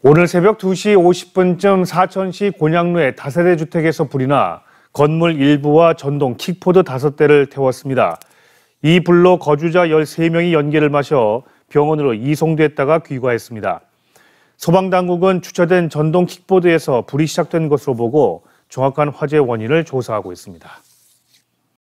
오늘 새벽 2시 50분쯤 사천시 곤양로의 다세대 주택에서 불이 나 건물 일부와 전동 킥포드 5대를 태웠습니다. 이 불로 거주자 13명이 연기를 마셔 병원으로 이송됐다가 귀가했습니다. 소방당국은 주차된 전동 킥보드에서 불이 시작된 것으로 보고 정확한 화재 원인을 조사하고 있습니다.